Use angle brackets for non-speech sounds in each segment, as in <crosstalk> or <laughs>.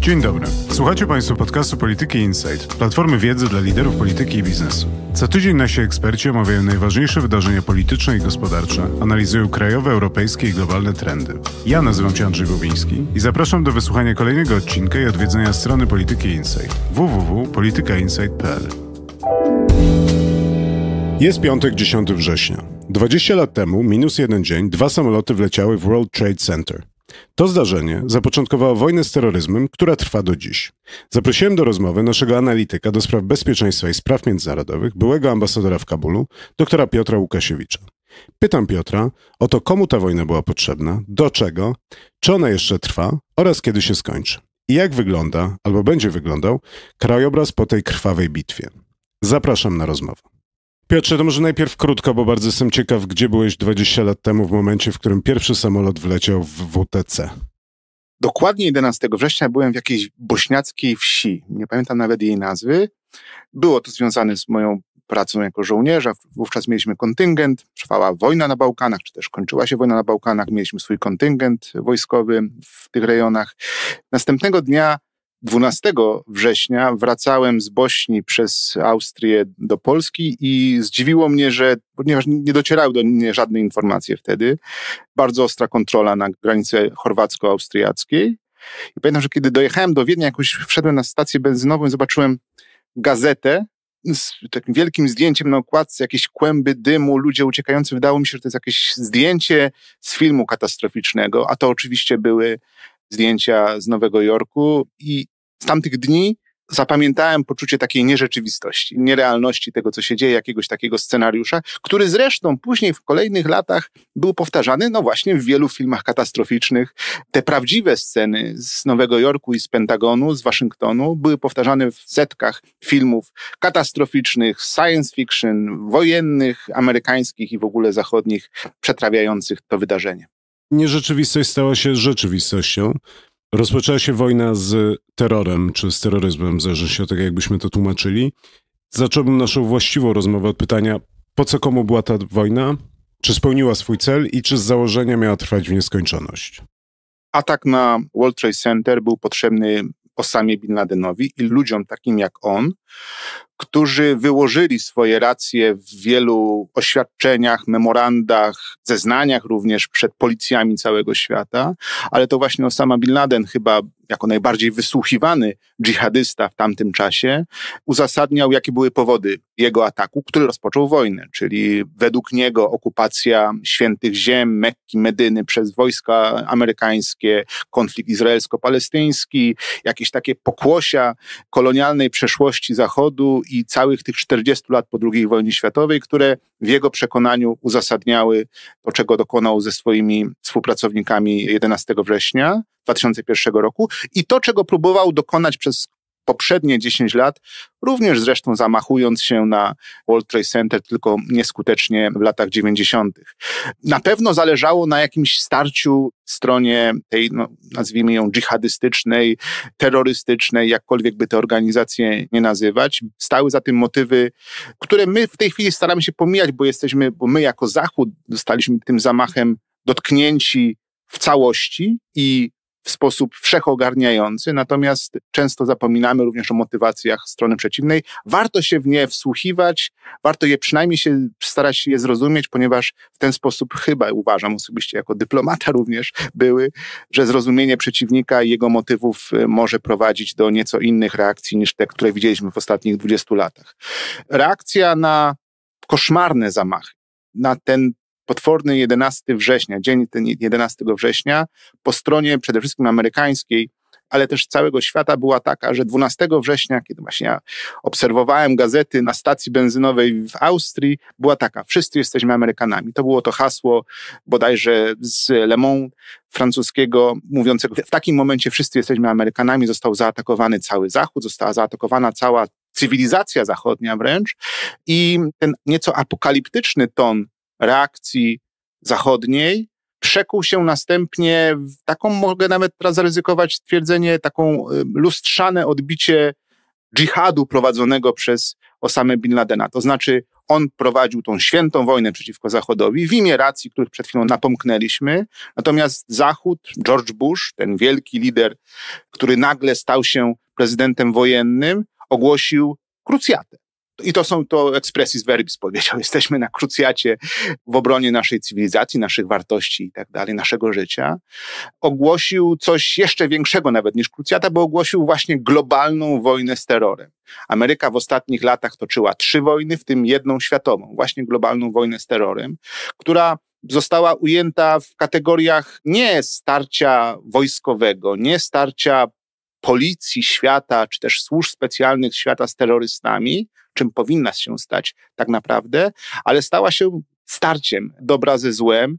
Dzień dobry. Słuchacie Państwo podcastu Polityki Insight, platformy wiedzy dla liderów polityki i biznesu. Co tydzień nasi eksperci omawiają najważniejsze wydarzenia polityczne i gospodarcze, analizują krajowe, europejskie i globalne trendy. Ja nazywam się Andrzej Bobiński i zapraszam do wysłuchania kolejnego odcinka i odwiedzenia strony Polityki Insight www.politykainsight.pl. Jest piątek, 10 września. 20 lat temu, minus jeden dzień, dwa samoloty wleciały w World Trade Center. To zdarzenie zapoczątkowało wojnę z terroryzmem, która trwa do dziś. Zaprosiłem do rozmowy naszego analityka do spraw bezpieczeństwa i spraw międzynarodowych, byłego ambasadora w Kabulu, doktora Piotra Łukasiewicza. Pytam Piotra o to, komu ta wojna była potrzebna, do czego, czy ona jeszcze trwa oraz kiedy się skończy. I jak wygląda, albo będzie wyglądał, krajobraz po tej krwawej bitwie. Zapraszam na rozmowę. Piotrze, to może najpierw krótko, bo bardzo jestem ciekaw, gdzie byłeś 20 lat temu w momencie, w którym pierwszy samolot wleciał w WTC. Dokładnie 11 września byłem w jakiejś bośniackiej wsi. Nie pamiętam nawet jej nazwy. Było to związane z moją pracą jako żołnierza. Wówczas mieliśmy kontyngent, trwała wojna na Bałkanach, czy też kończyła się wojna na Bałkanach. Mieliśmy swój kontyngent wojskowy w tych rejonach. Następnego dnia 12 września wracałem z Bośni przez Austrię do Polski i zdziwiło mnie, że ponieważ nie docierały do mnie żadne informacje wtedy, bardzo ostra kontrola na granicy chorwacko-austriackiej. I pamiętam, że kiedy dojechałem do Wiednia, jakoś wszedłem na stację benzynową i zobaczyłem gazetę z takim wielkim zdjęciem na okładce, jakieś kłęby dymu, ludzie uciekający. Wydało mi się, że to jest jakieś zdjęcie z filmu katastroficznego, a to oczywiście były zdjęcia z Nowego Jorku i z tamtych dni zapamiętałem poczucie takiej nierzeczywistości, nierealności tego, co się dzieje, jakiegoś takiego scenariusza, który zresztą później w kolejnych latach był powtarzany, no właśnie w wielu filmach katastroficznych. Te prawdziwe sceny z Nowego Jorku i z Pentagonu, z Waszyngtonu, były powtarzane w setkach filmów katastroficznych, science fiction, wojennych, amerykańskich i w ogóle zachodnich, przetrawiających to wydarzenie. Nierzeczywistość stała się rzeczywistością. Rozpoczęła się wojna z terrorem, czy z terroryzmem, zależy się od tego, jakbyśmy to tłumaczyli. Zacząłbym naszą właściwą rozmowę od pytania, po co komu była ta wojna, czy spełniła swój cel i czy z założenia miała trwać w nieskończoność. Atak na World Trade Center był potrzebny Osamie Bin Ladenowi i ludziom takim jak on, którzy wyłożyli swoje racje w wielu oświadczeniach, memorandach, zeznaniach również przed policjami całego świata, ale to właśnie Osama Bin Laden, chyba jako najbardziej wysłuchiwany dżihadysta w tamtym czasie, uzasadniał, jakie były powody jego ataku, który rozpoczął wojnę, czyli według niego okupacja świętych ziem, Mekki, Medyny przez wojska amerykańskie, konflikt izraelsko-palestyński, jakieś takie pokłosia kolonialnej przeszłości Zachodu i całych tych 40 lat po II wojnie światowej, które w jego przekonaniu uzasadniały to, czego dokonał ze swoimi współpracownikami 11 września 2001 roku i to, czego próbował dokonać przez poprzednie 10 lat, również zresztą zamachując się na World Trade Center, tylko nieskutecznie w latach 90. Na pewno zależało na jakimś starciu stronie tej, no, nazwijmy ją, dżihadystycznej, terrorystycznej, jakkolwiek by te organizacje nie nazywać. Stały za tym motywy, które my w tej chwili staramy się pomijać, bo jesteśmy, bo my jako Zachód zostaliśmy tym zamachem dotknięci w całości i w sposób wszechogarniający, natomiast często zapominamy również o motywacjach strony przeciwnej. Warto się w nie wsłuchiwać, warto je przynajmniej się starać się je zrozumieć, ponieważ w ten sposób chyba uważam osobiście jako dyplomata również były, że zrozumienie przeciwnika i jego motywów y, może prowadzić do nieco innych reakcji niż te, które widzieliśmy w ostatnich 20 latach. Reakcja na koszmarne zamachy, na ten potworny 11 września, dzień ten 11 września, po stronie przede wszystkim amerykańskiej, ale też całego świata była taka, że 12 września, kiedy właśnie ja obserwowałem gazety na stacji benzynowej w Austrii, była taka: Wszyscy jesteśmy Amerykanami. To było to hasło bodajże z Le Monde francuskiego, mówiącego: W takim momencie wszyscy jesteśmy Amerykanami. Został zaatakowany cały Zachód, została zaatakowana cała cywilizacja zachodnia wręcz. I ten nieco apokaliptyczny ton reakcji zachodniej przekuł się następnie w taką, mogę nawet teraz zaryzykować twierdzenie, taką y, lustrzane odbicie dżihadu prowadzonego przez Osamę Bin Ladena. To znaczy on prowadził tą świętą wojnę przeciwko Zachodowi w imię racji, których przed chwilą napomknęliśmy. Natomiast Zachód, George Bush, ten wielki lider, który nagle stał się prezydentem wojennym, ogłosił krucjatę. I to są to z verbis, powiedział. Jesteśmy na krucjacie w obronie naszej cywilizacji, naszych wartości i tak dalej, naszego życia. Ogłosił coś jeszcze większego nawet niż krucjata, bo ogłosił właśnie globalną wojnę z terrorem. Ameryka w ostatnich latach toczyła trzy wojny, w tym jedną światową, właśnie globalną wojnę z terrorem, która została ujęta w kategoriach nie starcia wojskowego, nie starcia policji świata, czy też służb specjalnych świata z terrorystami, czym powinna się stać tak naprawdę, ale stała się starciem dobra ze złem,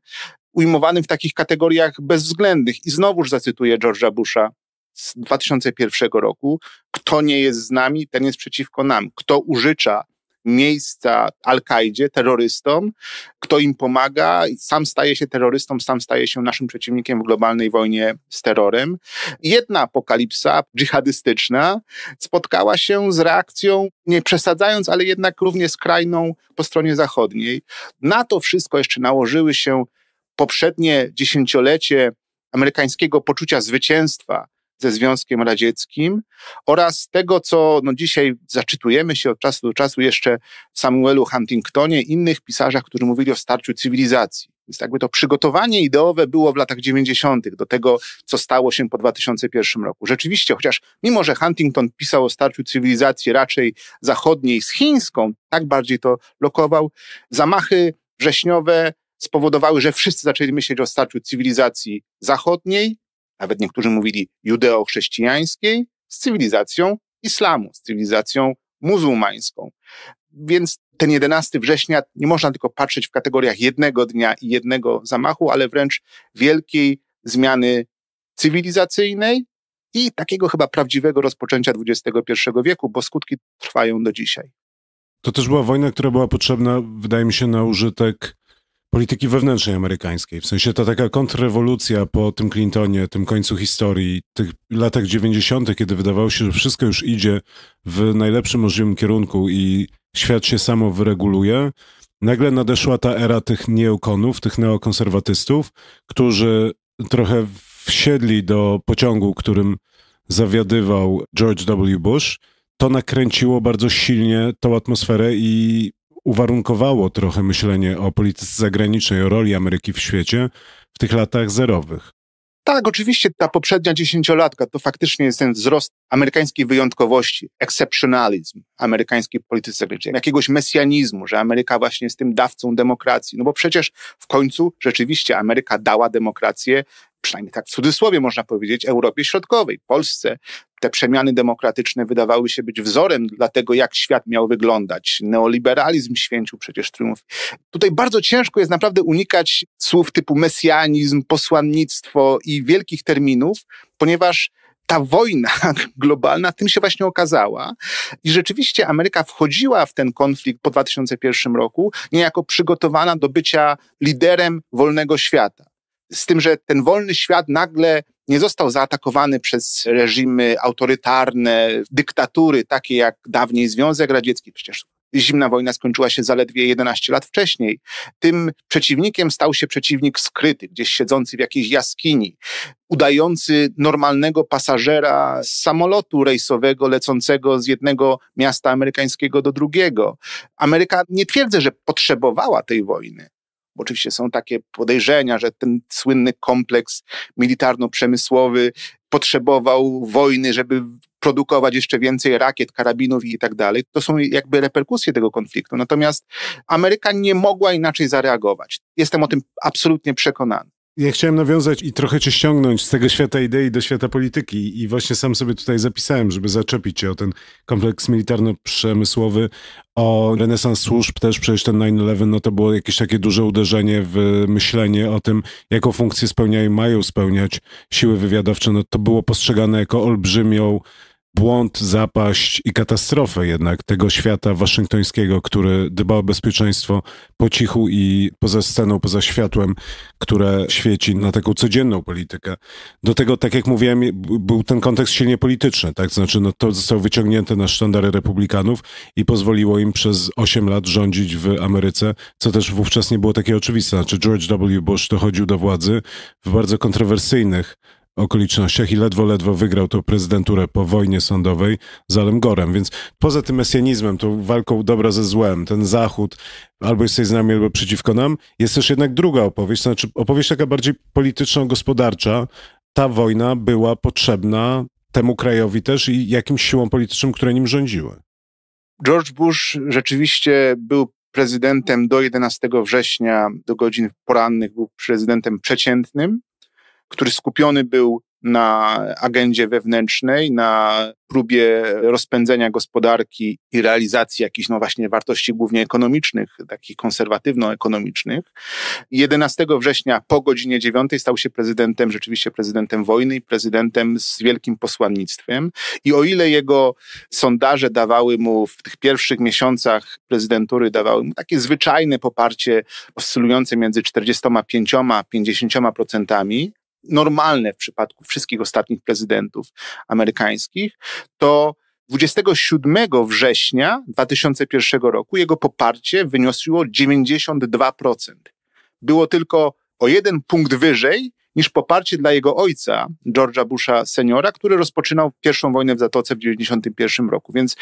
ujmowanym w takich kategoriach bezwzględnych. I znowuż zacytuję George'a Busha z 2001 roku: Kto nie jest z nami, ten jest przeciwko nam. Kto użycza miejsca Al-Kaidzie, terrorystom, kto im pomaga, sam staje się terrorystą, sam staje się naszym przeciwnikiem w globalnej wojnie z terrorem. Jedna apokalipsa dżihadystyczna spotkała się z reakcją, nie przesadzając, ale jednak równie skrajną po stronie zachodniej. Na to wszystko jeszcze nałożyły się poprzednie dziesięciolecie amerykańskiego poczucia zwycięstwa ze Związkiem Radzieckim oraz tego, co no dzisiaj zaczytujemy się od czasu do czasu jeszcze Samuelu Huntingtonie i innych pisarzach, którzy mówili o starciu cywilizacji. Więc jakby to przygotowanie ideowe było w latach 90. do tego, co stało się po 2001 roku. Rzeczywiście, chociaż mimo, że Huntington pisał o starciu cywilizacji raczej zachodniej z chińską, tak bardziej to lokował, zamachy wrześniowe spowodowały, że wszyscy zaczęli myśleć o starciu cywilizacji zachodniej nawet niektórzy mówili judeo-chrześcijańskiej z cywilizacją islamu, z cywilizacją muzułmańską. Więc ten 11 września nie można tylko patrzeć w kategoriach jednego dnia i jednego zamachu, ale wręcz wielkiej zmiany cywilizacyjnej i takiego chyba prawdziwego rozpoczęcia XXI wieku, bo skutki trwają do dzisiaj. To też była wojna, która była potrzebna, wydaje mi się, na użytek polityki wewnętrznej amerykańskiej. W sensie ta taka kontrrewolucja po tym Clintonie, tym końcu historii, tych latach 90., kiedy wydawało się, że wszystko już idzie w najlepszym możliwym kierunku i świat się samo wyreguluje. Nagle nadeszła ta era tych neokonów, tych neokonserwatystów, którzy trochę wsiedli do pociągu, którym zawiadywał George W. Bush. To nakręciło bardzo silnie tą atmosferę i uwarunkowało trochę myślenie o polityce zagranicznej, o roli Ameryki w świecie w tych latach zerowych. Tak, oczywiście ta poprzednia dziesięciolatka to faktycznie jest ten wzrost amerykańskiej wyjątkowości, exceptionalizm amerykańskiej polityce zagranicznej, jakiegoś mesjanizmu, że Ameryka właśnie jest tym dawcą demokracji. No bo przecież w końcu rzeczywiście Ameryka dała demokrację, przynajmniej tak w cudzysłowie można powiedzieć, Europie Środkowej, Polsce, te przemiany demokratyczne wydawały się być wzorem dla tego, jak świat miał wyglądać. Neoliberalizm święcił przecież triumf. Tutaj bardzo ciężko jest naprawdę unikać słów typu mesjanizm, posłannictwo i wielkich terminów, ponieważ ta wojna <laughs> globalna tym się właśnie okazała. I rzeczywiście Ameryka wchodziła w ten konflikt po 2001 roku niejako przygotowana do bycia liderem wolnego świata. Z tym, że ten wolny świat nagle nie został zaatakowany przez reżimy autorytarne, dyktatury takie jak dawniej Związek Radziecki, przecież zimna wojna skończyła się zaledwie 11 lat wcześniej. Tym przeciwnikiem stał się przeciwnik skryty, gdzieś siedzący w jakiejś jaskini, udający normalnego pasażera z samolotu rejsowego lecącego z jednego miasta amerykańskiego do drugiego. Ameryka nie twierdzę, że potrzebowała tej wojny, bo oczywiście są takie podejrzenia, że ten słynny kompleks militarno-przemysłowy potrzebował wojny, żeby produkować jeszcze więcej rakiet, karabinów i tak dalej. To są jakby reperkusje tego konfliktu. Natomiast Ameryka nie mogła inaczej zareagować. Jestem o tym absolutnie przekonany. Ja chciałem nawiązać i trochę cię ściągnąć z tego świata idei do świata polityki i właśnie sam sobie tutaj zapisałem, żeby zaczepić cię o ten kompleks militarno-przemysłowy, o renesans służb też, przecież ten 9-11, no to było jakieś takie duże uderzenie w myślenie o tym, jaką funkcję spełniają, mają spełniać siły wywiadowcze, no to było postrzegane jako olbrzymią błąd, zapaść i katastrofę jednak tego świata waszyngtońskiego, który dba o bezpieczeństwo po cichu i poza sceną, poza światłem, które świeci na taką codzienną politykę. Do tego, tak jak mówiłem, był ten kontekst silnie polityczny, tak? Znaczy, no, to zostało wyciągnięte na sztandary republikanów i pozwoliło im przez 8 lat rządzić w Ameryce, co też wówczas nie było takie oczywiste. Znaczy, George W. Bush dochodził do władzy w bardzo kontrowersyjnych okolicznościach i ledwo, ledwo wygrał tą prezydenturę po wojnie sądowej z Alem Gorem. Więc poza tym mesjanizmem, tą walką dobra ze złem, ten Zachód, albo jesteś z nami, albo przeciwko nam, jest też jednak druga opowieść, to znaczy opowieść taka bardziej polityczno-gospodarcza. Ta wojna była potrzebna temu krajowi też i jakimś siłom politycznym, które nim rządziły. George Bush rzeczywiście był prezydentem do 11 września, do godzin porannych, był prezydentem przeciętnym który skupiony był na agendzie wewnętrznej, na próbie rozpędzenia gospodarki i realizacji jakichś, no właśnie, wartości głównie ekonomicznych, takich konserwatywno-ekonomicznych. 11 września po godzinie 9 stał się prezydentem, rzeczywiście prezydentem wojny i prezydentem z wielkim posłannictwem. I o ile jego sondaże dawały mu w tych pierwszych miesiącach prezydentury, dawały mu takie zwyczajne poparcie oscylujące między 45 a 50 procentami, normalne w przypadku wszystkich ostatnich prezydentów amerykańskich, to 27 września 2001 roku jego poparcie wyniosło 92%. Było tylko o jeden punkt wyżej niż poparcie dla jego ojca, George'a Busha seniora, który rozpoczynał pierwszą wojnę w Zatoce w 1991 roku. Więc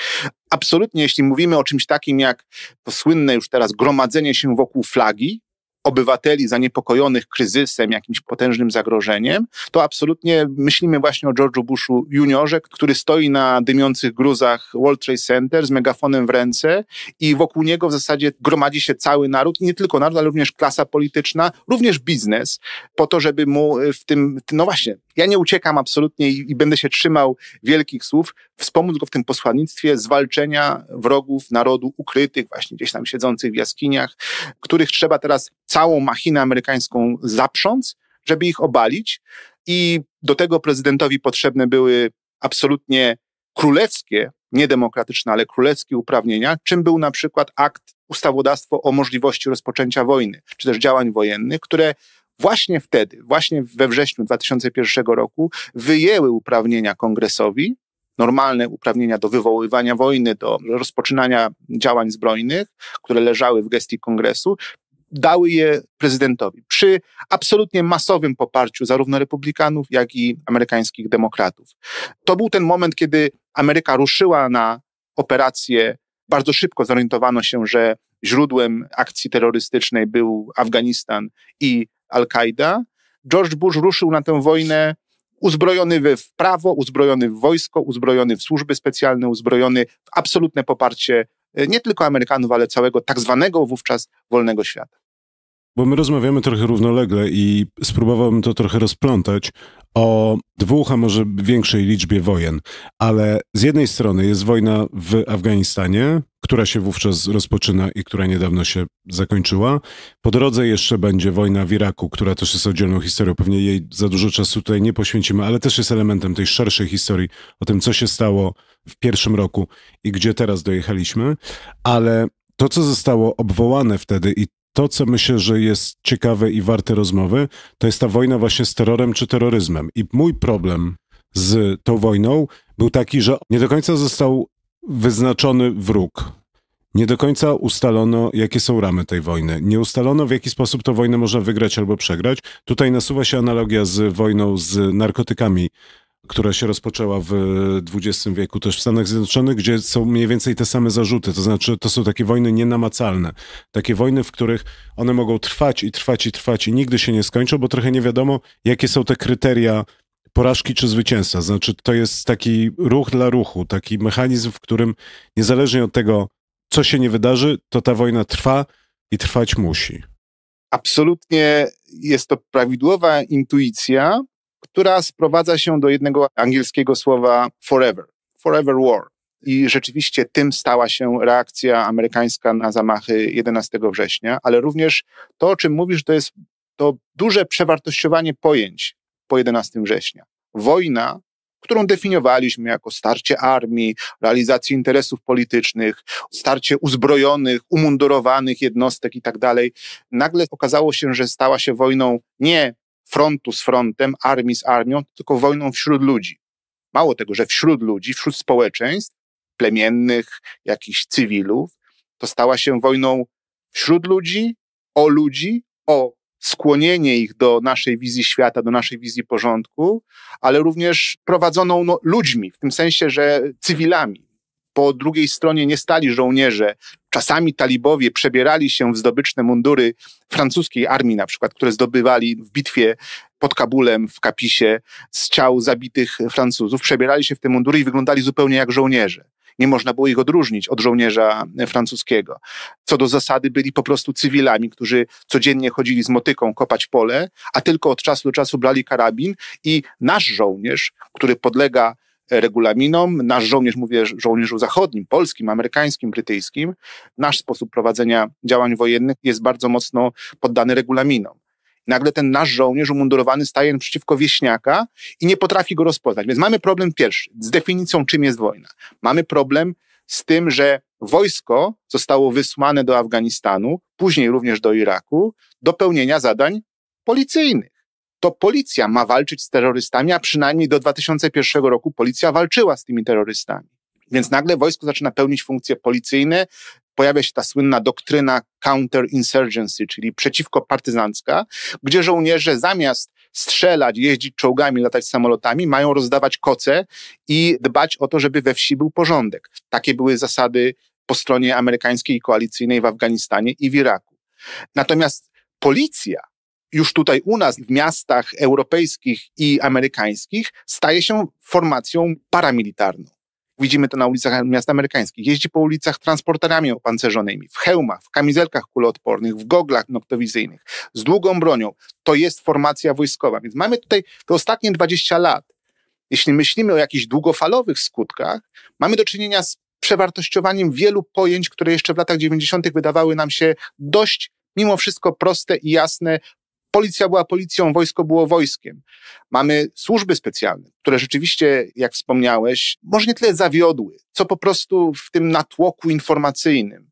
absolutnie, jeśli mówimy o czymś takim jak to słynne już teraz gromadzenie się wokół flagi, obywateli zaniepokojonych kryzysem, jakimś potężnym zagrożeniem, to absolutnie myślimy właśnie o George'u Bushu juniorze, który stoi na dymiących gruzach World Trade Center z megafonem w ręce i wokół niego w zasadzie gromadzi się cały naród, nie tylko naród, ale również klasa polityczna, również biznes, po to, żeby mu e, w tym, no właśnie, ja nie uciekam absolutnie i, i będę się trzymał wielkich słów, wspomóc go w tym posłannictwie zwalczenia wrogów narodu ukrytych, właśnie gdzieś tam siedzących w jaskiniach, których trzeba teraz całą machinę amerykańską zaprząc, żeby ich obalić. I do tego prezydentowi potrzebne były absolutnie królewskie, niedemokratyczne, ale królewskie uprawnienia, czym był na przykład akt ustawodawstwo o możliwości rozpoczęcia wojny, czy też działań wojennych, które właśnie wtedy, właśnie we wrześniu 2001 roku wyjęły uprawnienia kongresowi, normalne uprawnienia do wywoływania wojny, do rozpoczynania działań zbrojnych, które leżały w gestii kongresu, dały je prezydentowi przy absolutnie masowym poparciu zarówno republikanów, jak i amerykańskich demokratów. To był ten moment, kiedy Ameryka ruszyła na operację. Bardzo szybko zorientowano się, że źródłem akcji terrorystycznej był Afganistan i Al-Kaida. George Bush ruszył na tę wojnę uzbrojony w prawo, uzbrojony w wojsko, uzbrojony w służby specjalne, uzbrojony w absolutne poparcie e, nie tylko Amerykanów, ale całego tak zwanego wówczas wolnego świata. Bo my rozmawiamy trochę równolegle i spróbowałbym to trochę rozplątać o dwóch, a może większej liczbie wojen. Ale z jednej strony jest wojna w Afganistanie, która się wówczas rozpoczyna i która niedawno się zakończyła. Po drodze jeszcze będzie wojna w Iraku, która też jest oddzielną historią. Pewnie jej za dużo czasu tutaj nie poświęcimy, ale też jest elementem tej szerszej historii o tym, co się stało w pierwszym roku i gdzie teraz dojechaliśmy. Ale to, co zostało obwołane wtedy i to, co myślę, że jest ciekawe i warte rozmowy, to jest ta wojna właśnie z terrorem czy terroryzmem. I mój problem z tą wojną był taki, że nie do końca został wyznaczony wróg. Nie do końca ustalono, jakie są ramy tej wojny. Nie ustalono, w jaki sposób tę wojnę można wygrać albo przegrać. Tutaj nasuwa się analogia z wojną z narkotykami która się rozpoczęła w XX e, wieku też w Stanach Zjednoczonych, gdzie są mniej więcej te same zarzuty, to znaczy to są takie wojny nienamacalne. Takie wojny, w których one mogą trwać i trwać i trwać i nigdy się nie skończą, bo trochę nie wiadomo, jakie są te kryteria porażki czy zwycięstwa. Znaczy to jest taki ruch dla ruchu, taki mechanizm, w którym niezależnie od tego, co się nie wydarzy, to ta wojna trwa i trwać musi absolutnie jest to prawidłowa intuicja, która sprowadza się do jednego angielskiego słowa forever, forever war. I rzeczywiście tym stała się reakcja amerykańska na zamachy 11 września, ale również to, o czym mówisz, to jest to duże przewartościowanie pojęć po 11 września. Wojna, którą definiowaliśmy jako starcie armii, realizację interesów politycznych, starcie uzbrojonych, umundurowanych jednostek i tak dalej, nagle okazało się, że stała się wojną nie frontu z frontem, armii z armią, tylko wojną wśród ludzi. Mało tego, że wśród ludzi, wśród społeczeństw, plemiennych, jakichś cywilów, to stała się wojną wśród ludzi, o ludzi, o skłonienie ich do naszej wizji świata, do naszej wizji porządku, ale również prowadzoną no, ludźmi, w tym sensie, że cywilami, po drugiej stronie nie stali żołnierze. Czasami talibowie przebierali się w zdobyczne mundury francuskiej armii, na przykład, które zdobywali w bitwie pod Kabulem, w Kapisie, z ciał zabitych Francuzów. Przebierali się w te mundury i wyglądali zupełnie jak żołnierze. Nie można było ich odróżnić od żołnierza francuskiego. Co do zasady, byli po prostu cywilami, którzy codziennie chodzili z motyką kopać pole, a tylko od czasu do czasu brali karabin. I nasz żołnierz, który podlega regulaminom. Nasz żołnierz, mówię żołnierzu zachodnim, polskim, amerykańskim, brytyjskim, nasz sposób prowadzenia działań wojennych jest bardzo mocno poddany regulaminom. Nagle ten nasz żołnierz umundurowany staje przeciwko wieśniaka i nie potrafi go rozpoznać. Więc mamy problem pierwszy z definicją, czym jest wojna. Mamy problem z tym, że wojsko zostało wysłane do Afganistanu, później również do Iraku, do pełnienia zadań policyjnych to policja ma walczyć z terrorystami, a przynajmniej do 2001 roku policja walczyła z tymi terrorystami. Więc nagle wojsko zaczyna pełnić funkcje policyjne, pojawia się ta słynna doktryna counterinsurgency, czyli przeciwko partyzancka, gdzie żołnierze zamiast strzelać, jeździć czołgami, latać samolotami, mają rozdawać koce i dbać o to, żeby we wsi był porządek. Takie były zasady po stronie amerykańskiej i koalicyjnej w Afganistanie i w Iraku. Natomiast policja już tutaj u nas, w miastach europejskich i amerykańskich, staje się formacją paramilitarną. Widzimy to na ulicach miast amerykańskich. Jeździ po ulicach transporterami opancerzonymi, w hełmach, w kamizelkach kuloodpornych, w goglach noktowizyjnych, z długą bronią. To jest formacja wojskowa. Więc mamy tutaj te ostatnie 20 lat. Jeśli myślimy o jakichś długofalowych skutkach, mamy do czynienia z przewartościowaniem wielu pojęć, które jeszcze w latach 90. wydawały nam się dość mimo wszystko proste i jasne, policja była policją, wojsko było wojskiem. Mamy służby specjalne, które rzeczywiście, jak wspomniałeś, może nie tyle zawiodły, co po prostu w tym natłoku informacyjnym,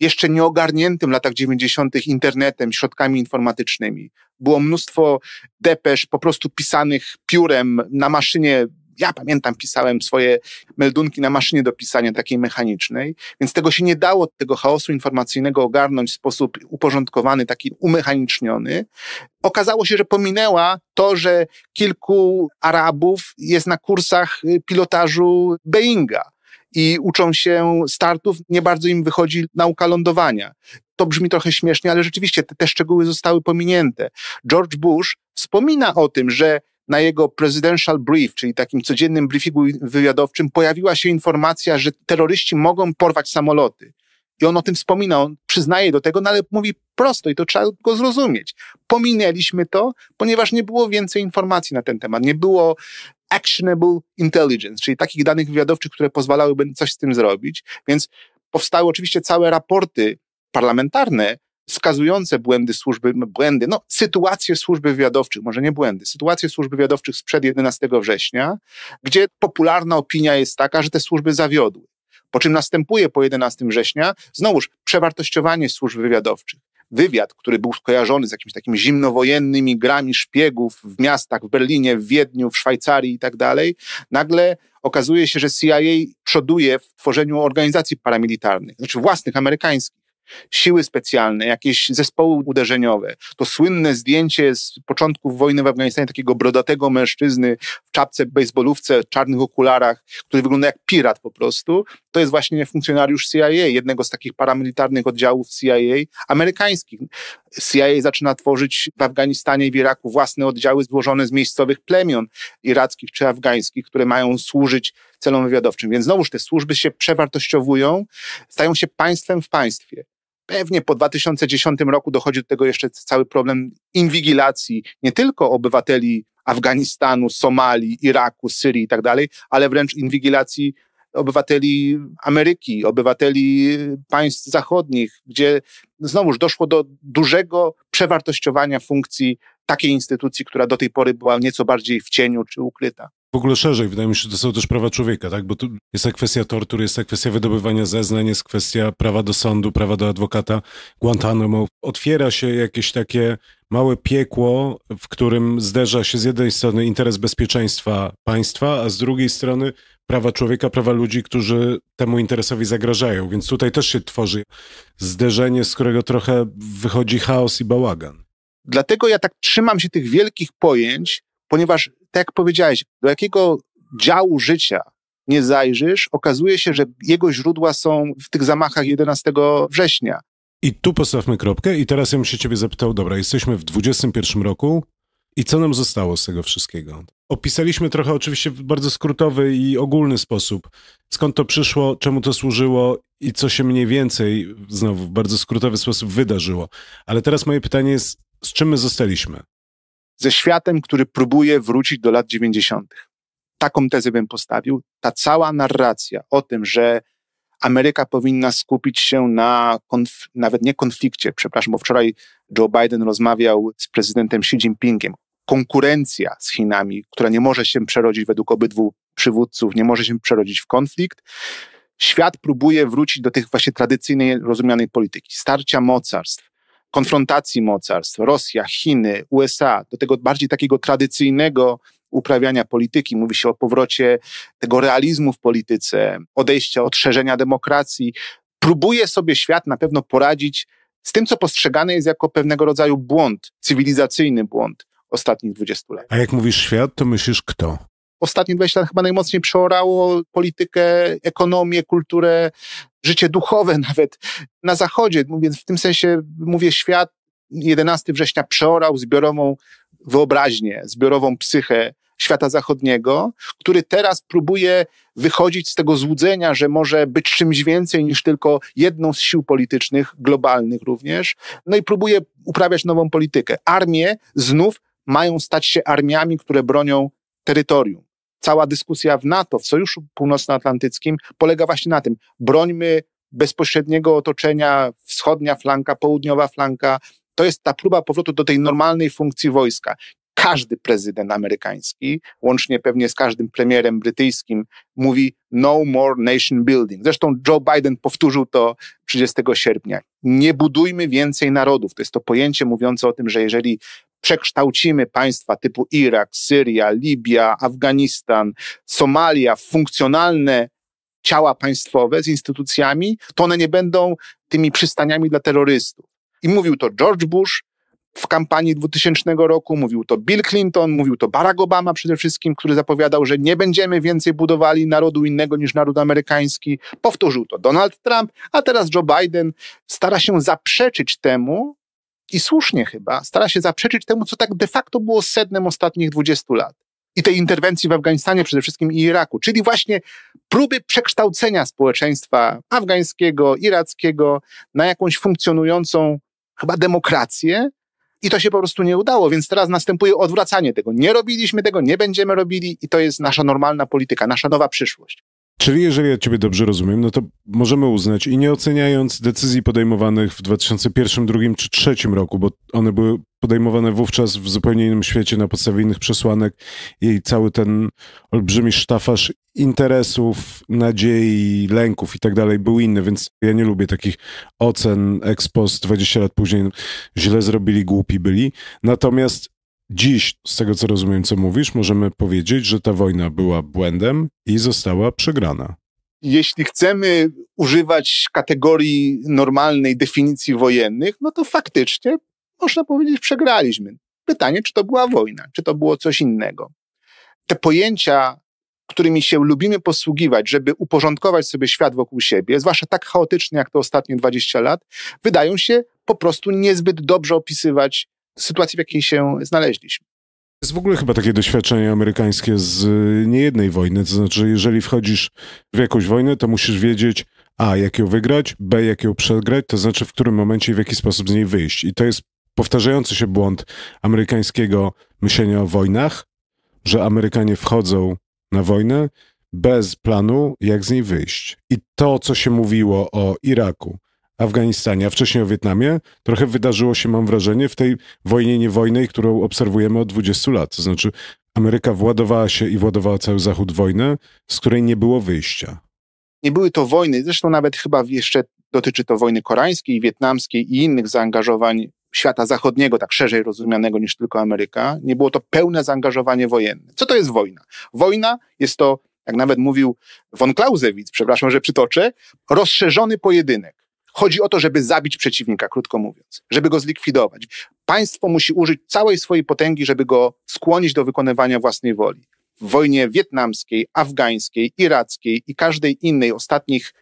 jeszcze nieogarniętym w latach 90. internetem, środkami informatycznymi. Było mnóstwo depesz po prostu pisanych piórem na maszynie ja pamiętam, pisałem swoje meldunki na maszynie do pisania takiej mechanicznej, więc tego się nie dało, tego chaosu informacyjnego ogarnąć w sposób uporządkowany, taki umechaniczniony. Okazało się, że pominęła to, że kilku Arabów jest na kursach y, pilotażu Boeinga i uczą się startów, nie bardzo im wychodzi nauka lądowania. To brzmi trochę śmiesznie, ale rzeczywiście te, te szczegóły zostały pominięte. George Bush wspomina o tym, że na jego presidential brief, czyli takim codziennym briefingu wywiadowczym, pojawiła się informacja, że terroryści mogą porwać samoloty. I on o tym wspomina, on przyznaje do tego, no ale mówi prosto i to trzeba go zrozumieć. Pominęliśmy to, ponieważ nie było więcej informacji na ten temat. Nie było actionable intelligence, czyli takich danych wywiadowczych, które pozwalałyby coś z tym zrobić. Więc powstały oczywiście całe raporty parlamentarne wskazujące błędy służby, błędy, no sytuacje służby wywiadowczych, może nie błędy, sytuacje służby wywiadowczych sprzed 11 września, gdzie popularna opinia jest taka, że te służby zawiodły. Po czym następuje po 11 września znowuż przewartościowanie służb wywiadowczych. Wywiad, który był skojarzony z jakimiś takimi zimnowojennymi grami szpiegów w miastach, w Berlinie, w Wiedniu, w Szwajcarii i tak dalej, nagle okazuje się, że CIA przoduje w tworzeniu organizacji paramilitarnych, znaczy własnych, amerykańskich siły specjalne, jakieś zespoły uderzeniowe. To słynne zdjęcie z początków wojny w Afganistanie takiego brodatego mężczyzny w czapce, bejsbolówce, czarnych okularach, który wygląda jak pirat po prostu. To jest właśnie funkcjonariusz CIA, jednego z takich paramilitarnych oddziałów CIA amerykańskich. CIA zaczyna tworzyć w Afganistanie i w Iraku własne oddziały złożone z miejscowych plemion irackich czy afgańskich, które mają służyć celom wywiadowczym. Więc znowuż te służby się przewartościowują, stają się państwem w państwie. Pewnie po 2010 roku dochodzi do tego jeszcze cały problem inwigilacji nie tylko obywateli Afganistanu, Somalii, Iraku, Syrii i tak dalej, ale wręcz inwigilacji obywateli Ameryki, obywateli państw zachodnich, gdzie znowuż doszło do dużego przewartościowania funkcji takiej instytucji, która do tej pory była nieco bardziej w cieniu czy ukryta w ogóle szerzej, wydaje mi się, że to są też prawa człowieka, tak? Bo tu jest ta kwestia tortur, jest ta kwestia wydobywania zeznań, jest kwestia prawa do sądu, prawa do adwokata. Guantanamo otwiera się jakieś takie małe piekło, w którym zderza się z jednej strony interes bezpieczeństwa państwa, a z drugiej strony prawa człowieka, prawa ludzi, którzy temu interesowi zagrażają. Więc tutaj też się tworzy zderzenie, z którego trochę wychodzi chaos i bałagan. Dlatego ja tak trzymam się tych wielkich pojęć, ponieważ tak jak powiedziałeś, do jakiego działu życia nie zajrzysz, okazuje się, że jego źródła są w tych zamachach 11 września. I tu postawmy kropkę i teraz ja bym się ciebie zapytał, dobra, jesteśmy w 21 roku i co nam zostało z tego wszystkiego? Opisaliśmy trochę oczywiście w bardzo skrótowy i ogólny sposób, skąd to przyszło, czemu to służyło i co się mniej więcej, znowu w bardzo skrótowy sposób wydarzyło. Ale teraz moje pytanie jest, z czym my zostaliśmy? ze światem, który próbuje wrócić do lat 90. Taką tezę bym postawił. Ta cała narracja o tym, że Ameryka powinna skupić się na, konf- nawet nie konflikcie, przepraszam, bo wczoraj Joe Biden rozmawiał z prezydentem Xi Jinpingiem. Konkurencja z Chinami, która nie może się przerodzić według obydwu przywódców, nie może się przerodzić w konflikt. Świat próbuje wrócić do tych właśnie tradycyjnej rozumianej polityki, starcia mocarstw, konfrontacji mocarstw, Rosja, Chiny, USA, do tego bardziej takiego tradycyjnego uprawiania polityki. Mówi się o powrocie tego realizmu w polityce, odejścia od szerzenia demokracji. Próbuje sobie świat na pewno poradzić z tym, co postrzegane jest jako pewnego rodzaju błąd, cywilizacyjny błąd ostatnich 20 lat. A jak mówisz świat, to myślisz kto? ostatnie 20 lat chyba najmocniej przeorało politykę, ekonomię, kulturę, życie duchowe <laughs> nawet na Zachodzie. Więc w tym sensie mówię świat 11 września przeorał zbiorową wyobraźnię, zbiorową psychę świata zachodniego, który teraz próbuje wychodzić z tego złudzenia, że może być czymś więcej niż tylko jedną z sił politycznych, globalnych również, no i próbuje uprawiać nową politykę. Armie znów mają stać się armiami, które bronią terytorium cała dyskusja w NATO, w Sojuszu Północnoatlantyckim polega właśnie na tym. Brońmy bezpośredniego otoczenia, wschodnia flanka, południowa flanka. To jest ta próba powrotu do tej normalnej funkcji wojska. Każdy prezydent amerykański, łącznie pewnie z każdym premierem brytyjskim, mówi no more nation building. Zresztą Joe Biden powtórzył to 30 sierpnia. Nie budujmy więcej narodów. To jest to pojęcie mówiące o tym, że jeżeli przekształcimy państwa typu Irak, Syria, Libia, Afganistan, Somalia w funkcjonalne ciała państwowe z instytucjami, to one nie będą tymi przystaniami dla terrorystów. I mówił to George Bush w kampanii 2000 roku, mówił to Bill Clinton, mówił to Barack Obama przede wszystkim, który zapowiadał, że nie będziemy więcej budowali narodu innego niż naród amerykański. Powtórzył to Donald Trump, a teraz Joe Biden stara się zaprzeczyć temu, i słusznie chyba, stara się zaprzeczyć temu, co tak de facto było sednem ostatnich 20 lat. I tej interwencji w Afganistanie przede wszystkim i Iraku, czyli właśnie próby przekształcenia społeczeństwa afgańskiego, irackiego na jakąś funkcjonującą chyba demokrację, i to się po prostu nie udało, więc teraz następuje odwracanie tego. Nie robiliśmy tego, nie będziemy robili i to jest nasza normalna polityka, nasza nowa przyszłość. Czyli jeżeli ja Ciebie dobrze rozumiem, no to możemy uznać i nie oceniając decyzji podejmowanych w 2001, 2002 czy 2003 roku, bo one były podejmowane wówczas w zupełnie innym świecie na podstawie innych przesłanek, jej cały ten olbrzymi sztafaż interesów, nadziei, lęków i tak dalej był inny, więc ja nie lubię takich ocen ex post 20 lat później, źle zrobili, głupi byli. Natomiast Dziś, z tego co rozumiem, co mówisz, możemy powiedzieć, że ta wojna była błędem i została przegrana. Jeśli chcemy używać kategorii normalnej definicji wojennych, no to faktycznie można powiedzieć, przegraliśmy. Pytanie, czy to była wojna, czy to było coś innego. Te pojęcia, którymi się lubimy posługiwać, żeby uporządkować sobie świat wokół siebie, zwłaszcza tak chaotyczny jak to ostatnie 20 lat, wydają się po prostu niezbyt dobrze opisywać sytuacji, w jakiej się znaleźliśmy. Jest w ogóle chyba takie doświadczenie amerykańskie z y, niejednej wojny. To znaczy, że jeżeli wchodzisz w jakąś wojnę, to musisz wiedzieć, a jak ją wygrać, b jak ją przegrać, to znaczy w którym momencie i w jaki sposób z niej wyjść. I to jest powtarzający się błąd amerykańskiego myślenia o wojnach, że Amerykanie wchodzą na wojnę bez planu, jak z niej wyjść. I to, co się mówiło o Iraku, Afganistanie, a wcześniej o Wietnamie, trochę wydarzyło się, mam wrażenie, w tej wojnie niewojnej, którą obserwujemy od 20 lat. To znaczy, Ameryka władowała się i władowała cały Zachód wojnę, z której nie było wyjścia. Nie były to wojny, zresztą nawet chyba jeszcze dotyczy to wojny koreańskiej, wietnamskiej i innych zaangażowań świata zachodniego, tak szerzej rozumianego niż tylko Ameryka. Nie było to pełne zaangażowanie wojenne. Co to jest wojna? Wojna jest to, jak nawet mówił von Clausewitz, przepraszam, że przytoczę, rozszerzony pojedynek Chodzi o to, żeby zabić przeciwnika, krótko mówiąc, żeby go zlikwidować. Państwo musi użyć całej swojej potęgi, żeby go skłonić do wykonywania własnej woli. W wojnie wietnamskiej, afgańskiej, irackiej i każdej innej ostatnich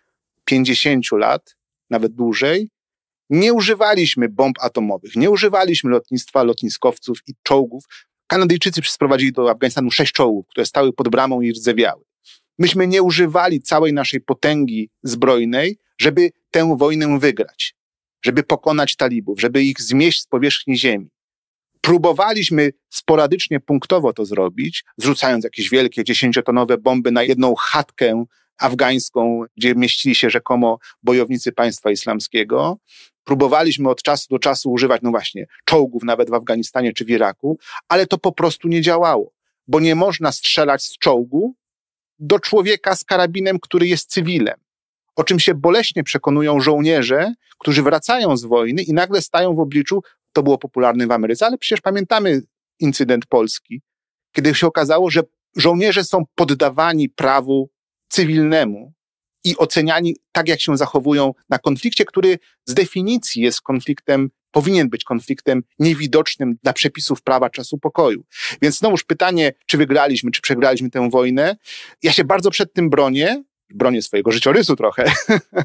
50 lat, nawet dłużej, nie używaliśmy bomb atomowych, nie używaliśmy lotnictwa, lotniskowców i czołgów. Kanadyjczycy sprowadzili do Afganistanu sześć czołgów, które stały pod bramą i rdzewiały. Myśmy nie używali całej naszej potęgi zbrojnej, żeby tę wojnę wygrać, żeby pokonać talibów, żeby ich zmieść z powierzchni ziemi. Próbowaliśmy sporadycznie, punktowo to zrobić, zrzucając jakieś wielkie dziesięciotonowe bomby na jedną chatkę afgańską, gdzie mieścili się rzekomo bojownicy państwa islamskiego. Próbowaliśmy od czasu do czasu używać, no właśnie, czołgów nawet w Afganistanie czy w Iraku, ale to po prostu nie działało, bo nie można strzelać z czołgu do człowieka z karabinem, który jest cywilem o czym się boleśnie przekonują żołnierze, którzy wracają z wojny i nagle stają w obliczu, to było popularne w Ameryce, ale przecież pamiętamy incydent Polski, kiedy się okazało, że żołnierze są poddawani prawu cywilnemu i oceniani tak, jak się zachowują na konflikcie, który z definicji jest konfliktem, powinien być konfliktem niewidocznym dla przepisów prawa czasu pokoju. Więc znowuż pytanie, czy wygraliśmy, czy przegraliśmy tę wojnę. Ja się bardzo przed tym bronię, bronię swojego życiorysu trochę,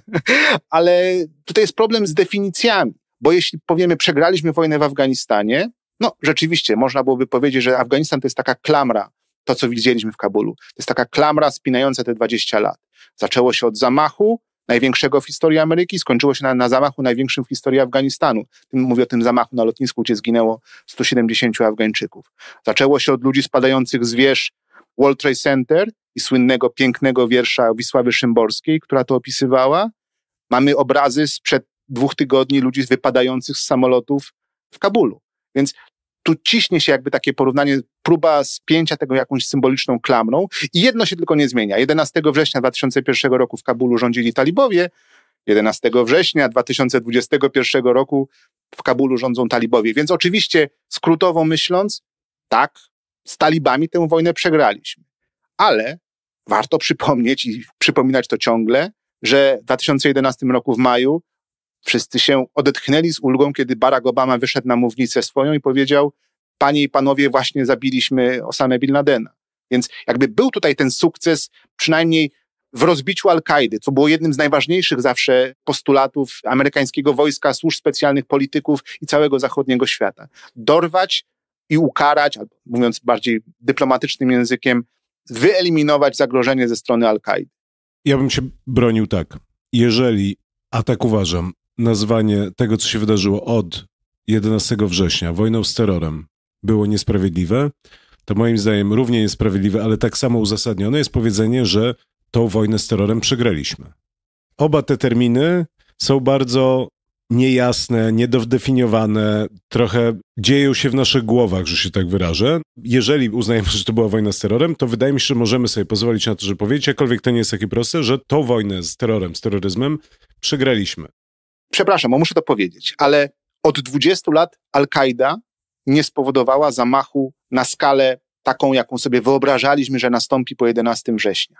<laughs> ale tutaj jest problem z definicjami, bo jeśli powiemy, przegraliśmy wojnę w Afganistanie, no rzeczywiście, można byłoby powiedzieć, że Afganistan to jest taka klamra, to co widzieliśmy w Kabulu. To jest taka klamra spinająca te 20 lat. Zaczęło się od zamachu, największego w historii Ameryki, skończyło się na, na, zamachu największym w historii Afganistanu. Mówię o tym zamachu na lotnisku, gdzie zginęło 170 Afgańczyków. Zaczęło się od ludzi spadających z wież World Trade Center i słynnego, pięknego wiersza Wisławy Szymborskiej, która to opisywała. Mamy obrazy sprzed dwóch tygodni ludzi wypadających z samolotów w Kabulu. Więc tu ciśnie się jakby takie porównanie, próba spięcia tego jakąś symboliczną klamrą. I jedno się tylko nie zmienia. 11 września 2001 roku w Kabulu rządzili talibowie, 11 września 2021 roku w Kabulu rządzą talibowie. Więc oczywiście, skrótowo myśląc, tak, z talibami tę wojnę przegraliśmy. Ale warto przypomnieć i przypominać to ciągle, że w 2011 roku w maju wszyscy się odetchnęli z ulgą, kiedy Barack Obama wyszedł na mównicę swoją i powiedział: Panie i panowie, właśnie zabiliśmy Osama Bin Ladena. Więc jakby był tutaj ten sukces, przynajmniej w rozbiciu Al-Kaidy, co było jednym z najważniejszych zawsze postulatów amerykańskiego wojska, służb specjalnych, polityków i całego zachodniego świata. Dorwać i ukarać, albo mówiąc bardziej dyplomatycznym językiem, wyeliminować zagrożenie ze strony Al-Kaidy. Ja bym się bronił tak. Jeżeli, a tak uważam, nazwanie tego, co się wydarzyło od 11 września wojną z terrorem było niesprawiedliwe, to moim zdaniem równie niesprawiedliwe, ale tak samo uzasadnione jest powiedzenie, że tą wojnę z terrorem przegraliśmy. Oba te terminy są bardzo niejasne, niedodefiniowane, trochę dzieją się w naszych głowach, że się tak wyrażę. Jeżeli uznajemy, że to była wojna z terrorem, to wydaje mi się, że możemy sobie pozwolić na to, że powiedzieć, jakkolwiek to nie jest takie proste, że tą wojnę z terrorem, z terroryzmem przegraliśmy. Przepraszam, muszę to powiedzieć, ale od 20 lat Al-Kaida nie spowodowała zamachu na skalę taką, jaką sobie wyobrażaliśmy, że nastąpi po 11 września.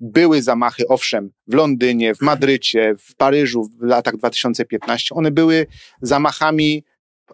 Były zamachy, owszem, w Londynie, w Madrycie, w Paryżu w latach 2015. One były zamachami,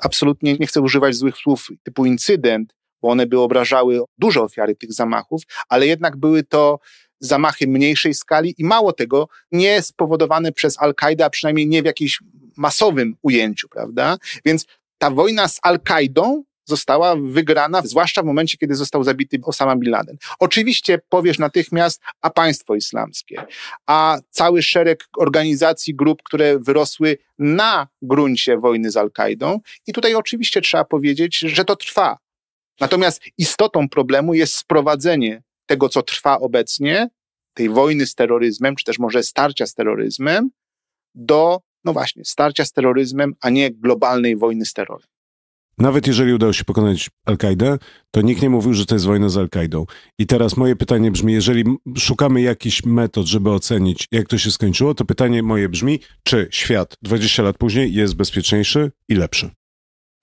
absolutnie nie chcę używać złych słów typu incydent, bo one by obrażały duże ofiary tych zamachów, ale jednak były to zamachy mniejszej skali i mało tego, nie spowodowane przez Al-Kaidę, a przynajmniej nie w jakimś masowym ujęciu, prawda? Więc ta wojna z Al-Kaidą została wygrana, zwłaszcza w momencie, kiedy został zabity Osama Bin Laden. Oczywiście powiesz natychmiast, a państwo islamskie, a cały szereg organizacji, grup, które wyrosły na gruncie wojny z Al-Kaidą. I tutaj oczywiście trzeba powiedzieć, że to trwa. Natomiast istotą problemu jest sprowadzenie tego, co trwa obecnie, tej wojny z terroryzmem, czy też może starcia z terroryzmem, do, no właśnie, starcia z terroryzmem, a nie globalnej wojny z terrorem. Nawet jeżeli udało się pokonać Al-Kaidę, to nikt nie mówił, że to jest wojna z Al-Kaidą. I teraz moje pytanie brzmi, jeżeli szukamy jakichś metod, żeby ocenić, jak to się skończyło, to pytanie moje brzmi, czy świat 20 lat później jest bezpieczniejszy i lepszy?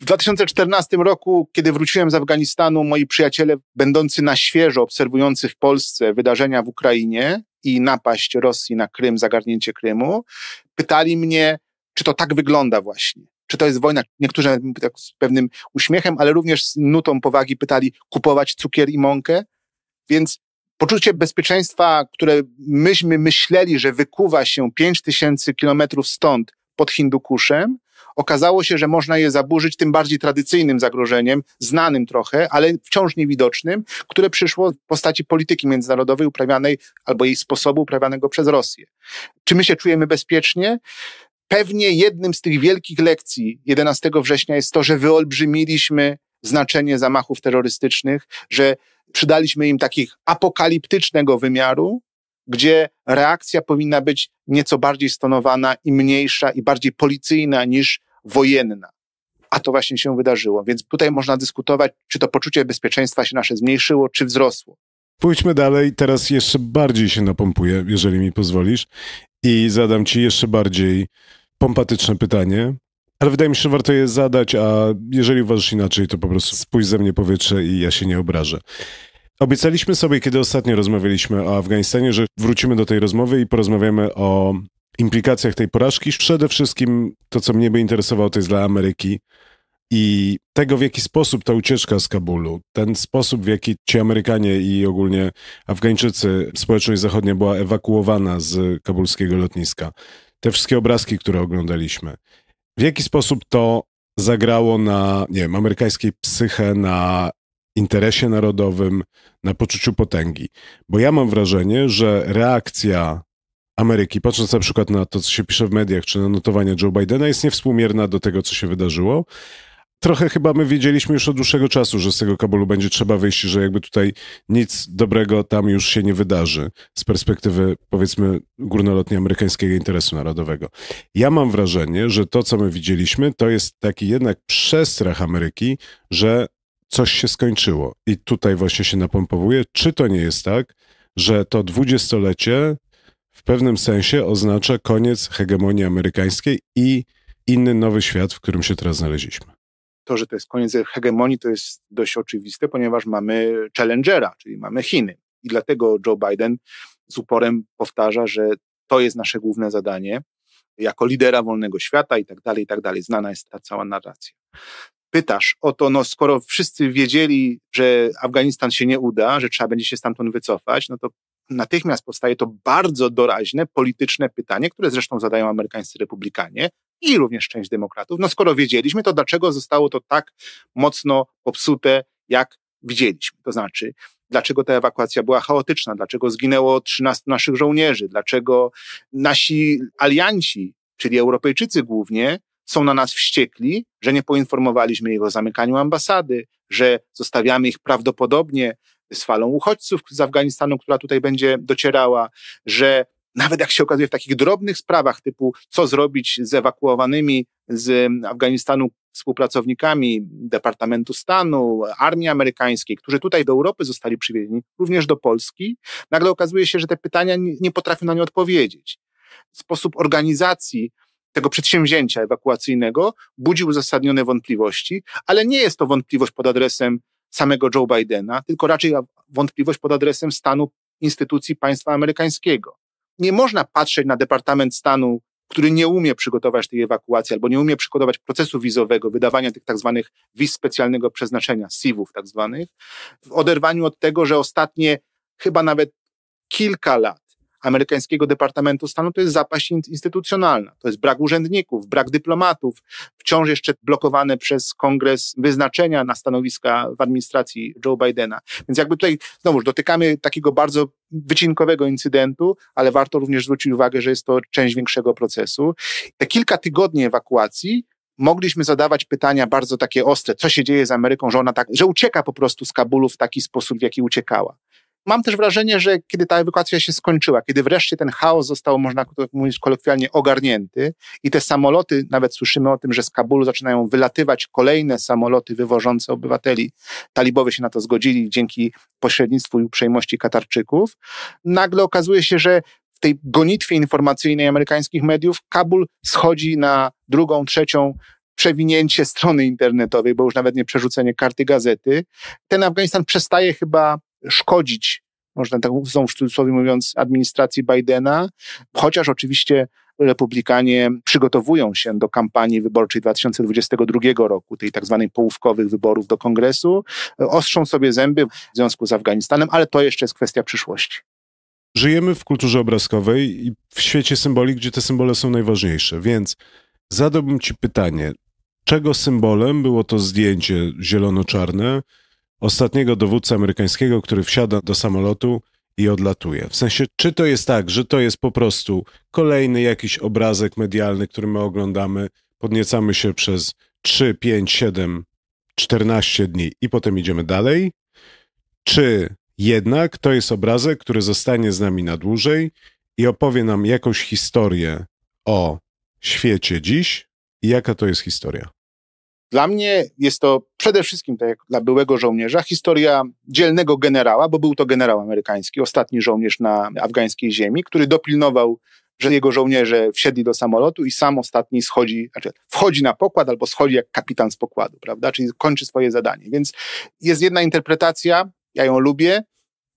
W 2014 roku, kiedy wróciłem z Afganistanu, moi przyjaciele, będący na świeżo obserwujący w Polsce wydarzenia w Ukrainie i napaść Rosji na Krym, zagarnięcie Krymu, pytali mnie, czy to tak wygląda właśnie czy to jest wojna? Niektórzy tak z pewnym uśmiechem, ale również z nutą powagi pytali, kupować cukier i mąkę? Więc poczucie bezpieczeństwa, które myśmy myśleli, że wykuwa się 5000 kilometrów stąd pod Hindukuszem, okazało się, że można je zaburzyć tym bardziej tradycyjnym zagrożeniem, znanym trochę, ale wciąż niewidocznym, które przyszło w postaci polityki międzynarodowej uprawianej albo jej sposobu uprawianego przez Rosję. Czy my się czujemy bezpiecznie? Pewnie jednym z tych wielkich lekcji 11 września jest to, że wyolbrzymiliśmy znaczenie zamachów terrorystycznych, że przydaliśmy im takich apokaliptycznego wymiaru, gdzie reakcja powinna być nieco bardziej stonowana i mniejsza i bardziej policyjna niż wojenna. A to właśnie się wydarzyło. Więc tutaj można dyskutować, czy to poczucie bezpieczeństwa się nasze zmniejszyło, czy wzrosło. Pójdźmy dalej, teraz jeszcze bardziej się napompuję, jeżeli mi pozwolisz, i zadam ci jeszcze bardziej pompatyczne pytanie, ale wydaje mi się, że warto je zadać, a jeżeli uważasz inaczej, to po prostu spójrz ze mnie powietrze i ja się nie obrażę. Obiecaliśmy sobie, kiedy ostatnio rozmawialiśmy o Afganistanie, że wrócimy do tej rozmowy i porozmawiamy o implikacjach tej porażki. Przede wszystkim to, co mnie by interesowało, to jest dla Ameryki i tego, w jaki sposób ta ucieczka z Kabulu, ten sposób, w jaki ci Amerykanie i ogólnie Afgańczycy, społeczność zachodnia była ewakuowana z kabulskiego lotniska, te wszystkie obrazki, które oglądaliśmy, w jaki sposób to zagrało na, nie wiem, amerykańskiej psychę, na interesie narodowym, na poczuciu potęgi. Bo ja mam wrażenie, że reakcja Ameryki, patrząc na przykład na to, co się pisze w mediach, czy na notowania Joe Bidena, jest niewspółmierna do tego, co się wydarzyło, trochę chyba my wiedzieliśmy już od dłuższego czasu, że z tego Kabulu będzie trzeba wyjść, że jakby tutaj nic dobrego tam już się nie wydarzy z perspektywy, powiedzmy, górnolotnie amerykańskiego interesu narodowego. Ja mam wrażenie, że to, co my widzieliśmy, to jest taki jednak przestrach Ameryki, że coś się skończyło. I tutaj właśnie się napompowuje, czy to nie jest tak, że to dwudziestolecie w pewnym sensie oznacza koniec hegemonii amerykańskiej i inny nowy świat, w którym się teraz znaleźliśmy. To, że to jest koniec hegemonii, to jest dość oczywiste, ponieważ mamy challengera, czyli mamy Chiny. I dlatego Joe Biden z uporem powtarza, że to jest nasze główne zadanie jako lidera wolnego świata i tak dalej, i tak dalej. Znana jest ta cała narracja. Pytasz o to, no skoro wszyscy wiedzieli, że Afganistan się nie uda, że trzeba będzie się stamtąd wycofać, no to natychmiast powstaje to bardzo doraźne polityczne pytanie, które zresztą zadają amerykańscy republikanie, i również część demokratów. No skoro wiedzieliśmy, to dlaczego zostało to tak mocno popsute, jak widzieliśmy? To znaczy, dlaczego ta ewakuacja była chaotyczna, dlaczego zginęło 13 naszych żołnierzy, dlaczego nasi alianci, czyli Europejczycy głównie, są na nas wściekli, że nie poinformowaliśmy ich o zamykaniu ambasady, że zostawiamy ich prawdopodobnie z falą uchodźców z Afganistanu, która tutaj będzie docierała, że nawet jak się okazuje w takich drobnych sprawach, typu co zrobić z ewakuowanymi z Afganistanu współpracownikami Departamentu Stanu, Armii Amerykańskiej, którzy tutaj do Europy zostali przywiezieni, również do Polski, nagle okazuje się, że te pytania nie potrafią na nie odpowiedzieć. Sposób organizacji tego przedsięwzięcia ewakuacyjnego budzi uzasadnione wątpliwości, ale nie jest to wątpliwość pod adresem samego Joe Bidena, tylko raczej wątpliwość pod adresem stanu instytucji państwa amerykańskiego nie można patrzeć na Departament Stanu, który nie umie przygotować tej ewakuacji albo nie umie przygotować procesu wizowego, wydawania tych tak zwanych wiz specjalnego przeznaczenia, SIW-ów tak zwanych, w oderwaniu od tego, że ostatnie chyba nawet kilka lat amerykańskiego Departamentu Stanu to jest zapaść instytucjonalna, to jest brak urzędników, brak dyplomatów, wciąż jeszcze blokowane przez kongres wyznaczenia na stanowiska w administracji Joe Bidena. Więc jakby tutaj znowuż dotykamy takiego bardzo wycinkowego incydentu, ale warto również zwrócić uwagę, że jest to część większego procesu. Te kilka tygodni ewakuacji mogliśmy zadawać pytania bardzo takie ostre, co się dzieje z Ameryką, że ona tak, że ucieka po prostu z Kabulu w taki sposób, w jaki uciekała. Mam też wrażenie, że kiedy ta ewakuacja się skończyła, kiedy wreszcie ten chaos został, można mówić kolokwialnie, ogarnięty i te samoloty, nawet słyszymy o tym, że z Kabulu zaczynają wylatywać kolejne samoloty wywożące obywateli. Talibowie się na to zgodzili dzięki pośrednictwu i uprzejmości Katarczyków. Nagle okazuje się, że w tej gonitwie informacyjnej amerykańskich mediów Kabul schodzi na drugą, trzecią przewinięcie strony internetowej, bo już nawet nie przerzucenie karty gazety. Ten Afganistan przestaje chyba szkodzić, można tak znowu w cudzysłowie mówiąc, administracji Bidena, chociaż oczywiście Republikanie przygotowują się do kampanii wyborczej 2022 roku, tej tak zwanej połówkowych wyborów do kongresu, ostrzą sobie zęby w związku z Afganistanem, ale to jeszcze jest kwestia przyszłości. Żyjemy w kulturze obrazkowej i w świecie symboli, gdzie te symbole są najważniejsze, więc zadałbym Ci pytanie, czego symbolem było to zdjęcie zielono-czarne, ostatniego dowódcy amerykańskiego, który wsiada do samolotu i odlatuje. W sensie, czy to jest tak, że to jest po prostu kolejny jakiś obrazek medialny, który my oglądamy, podniecamy się przez 3, 5, 7, 14 dni i potem idziemy dalej? Czy jednak to jest obrazek, który zostanie z nami na dłużej i opowie nam jakąś historię o świecie dziś i jaka to jest historia? Dla mnie jest to przede wszystkim, tak jak dla byłego żołnierza, historia dzielnego generała, bo był to generał amerykański, ostatni żołnierz na afgańskiej ziemi, który dopilnował, że jego żołnierze wsiedli do samolotu i sam ostatni schodzi, znaczy wchodzi na pokład albo schodzi jak kapitan z pokładu, prawda? Czyli kończy swoje zadanie. Więc jest jedna interpretacja, ja ją lubię,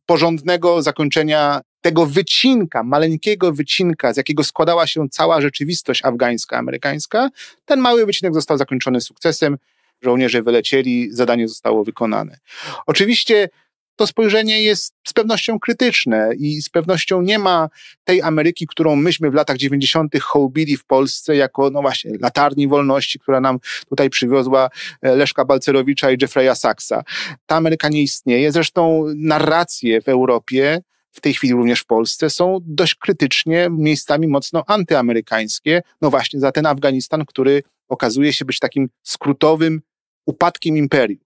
porządnego zakończenia tego wycinka, maleńkiego wycinka, z jakiego składała się cała rzeczywistość afgańska, amerykańska, ten mały wycinek został zakończony sukcesem. Żołnierze wylecieli, zadanie zostało wykonane. Oczywiście to spojrzenie jest z pewnością krytyczne i z pewnością nie ma tej Ameryki, którą myśmy w latach 90. hołbili w Polsce jako, no właśnie, latarni wolności, która nam tutaj przywiozła e, Leszka Balcerowicza i Jeffreya Sachsa. Ta Ameryka nie istnieje. Zresztą narracje w Europie w tej chwili również w Polsce są dość krytycznie miejscami mocno antyamerykańskie, no właśnie za ten Afganistan, który okazuje się być takim skrótowym upadkiem imperium.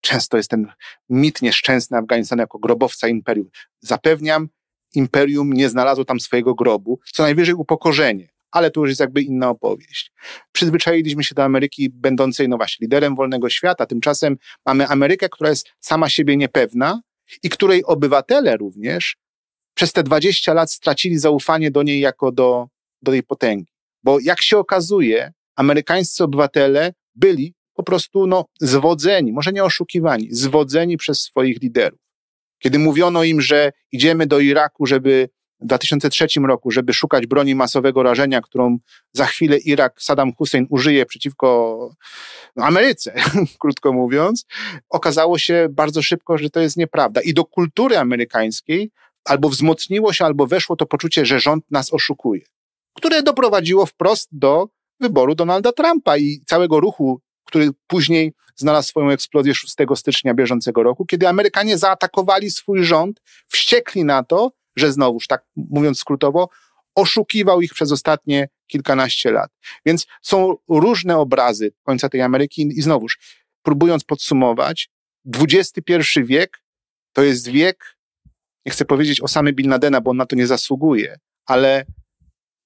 Często jest ten mit nieszczęsny Afganistan jako grobowca imperium. Zapewniam, imperium nie znalazło tam swojego grobu, co najwyżej upokorzenie, ale to już jest jakby inna opowieść. Przyzwyczailiśmy się do Ameryki będącej, no właśnie, liderem wolnego świata, tymczasem mamy Amerykę, która jest sama siebie niepewna i której obywatele również przez te 20 lat stracili zaufanie do niej jako do, do tej potęgi. Bo jak się okazuje, amerykańscy obywatele byli po prostu no, zwodzeni, może nie oszukiwani, zwodzeni przez swoich liderów. Kiedy mówiono im, że idziemy do Iraku, żeby w 2003 roku, żeby szukać broni masowego rażenia, którą za chwilę Irak Saddam Hussein użyje przeciwko no, Ameryce, <laughs> krótko mówiąc, okazało się bardzo szybko, że to jest nieprawda. I do kultury amerykańskiej albo wzmocniło się, albo weszło to poczucie, że rząd nas oszukuje, które doprowadziło wprost do wyboru Donalda Trumpa i całego ruchu, który później znalazł swoją eksplozję 6 stycznia bieżącego roku, kiedy Amerykanie zaatakowali swój rząd, wściekli na to, że znowuż, tak mówiąc skrótowo, oszukiwał ich przez ostatnie kilkanaście lat. Więc są różne obrazy końca tej Ameryki i znowuż, próbując podsumować, XXI wiek to jest wiek nie chcę powiedzieć o samym Bin Ladena, bo on na to nie zasługuje, ale